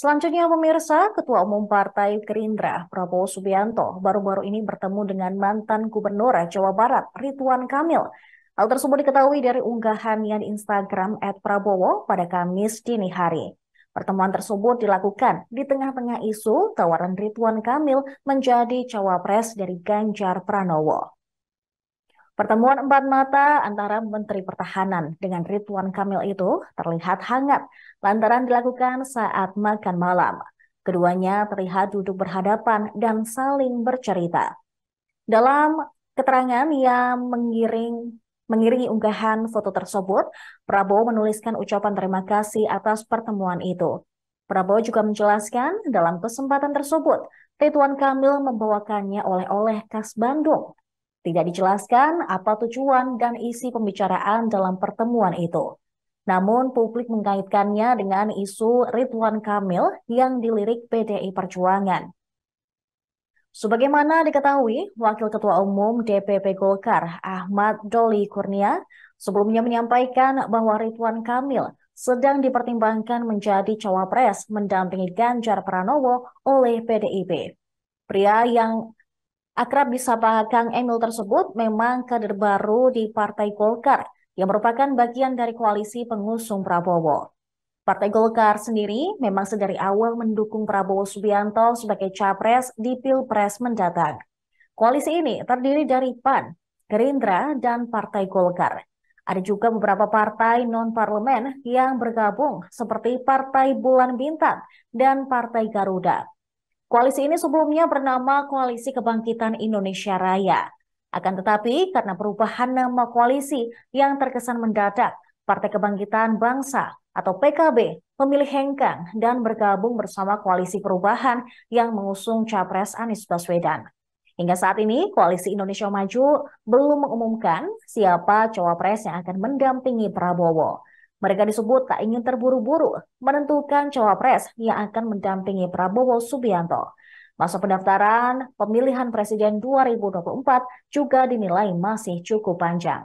Selanjutnya pemirsa, Ketua Umum Partai Gerindra Prabowo Subianto baru-baru ini bertemu dengan mantan Gubernur Jawa Barat Ridwan Kamil. Hal tersebut diketahui dari unggahannya di Instagram @prabowo pada Kamis dini hari. Pertemuan tersebut dilakukan di tengah-tengah isu tawaran Ridwan Kamil menjadi cawapres dari Ganjar Pranowo. Pertemuan empat mata antara Menteri Pertahanan dengan Ridwan Kamil itu terlihat hangat lantaran dilakukan saat makan malam. Keduanya terlihat duduk berhadapan dan saling bercerita. Dalam keterangan yang mengiring mengiringi unggahan foto tersebut, Prabowo menuliskan ucapan terima kasih atas pertemuan itu. Prabowo juga menjelaskan dalam kesempatan tersebut, Ridwan Kamil membawakannya oleh-oleh khas Bandung tidak dijelaskan apa tujuan dan isi pembicaraan dalam pertemuan itu. Namun publik mengkaitkannya dengan isu Ridwan Kamil yang dilirik PDI Perjuangan. Sebagaimana diketahui, Wakil Ketua Umum DPP Golkar Ahmad Doli Kurnia sebelumnya menyampaikan bahwa Ridwan Kamil sedang dipertimbangkan menjadi cawapres mendampingi Ganjar Pranowo oleh PDIP. Pria yang Akrab disapa Kang Emil tersebut memang kader baru di Partai Golkar yang merupakan bagian dari koalisi pengusung Prabowo. Partai Golkar sendiri memang sedari awal mendukung Prabowo Subianto sebagai capres di Pilpres mendatang. Koalisi ini terdiri dari PAN, Gerindra, dan Partai Golkar. Ada juga beberapa partai non-parlemen yang bergabung seperti Partai Bulan Bintang dan Partai Garuda. Koalisi ini sebelumnya bernama Koalisi Kebangkitan Indonesia Raya. Akan tetapi, karena perubahan nama koalisi yang terkesan mendadak, Partai Kebangkitan Bangsa atau PKB memilih hengkang dan bergabung bersama Koalisi Perubahan yang mengusung Capres Anies Baswedan. Hingga saat ini, Koalisi Indonesia Maju belum mengumumkan siapa cawapres yang akan mendampingi Prabowo. Mereka disebut tak ingin terburu-buru menentukan cawapres yang akan mendampingi Prabowo Subianto. Masa pendaftaran pemilihan presiden 2024 juga dinilai masih cukup panjang.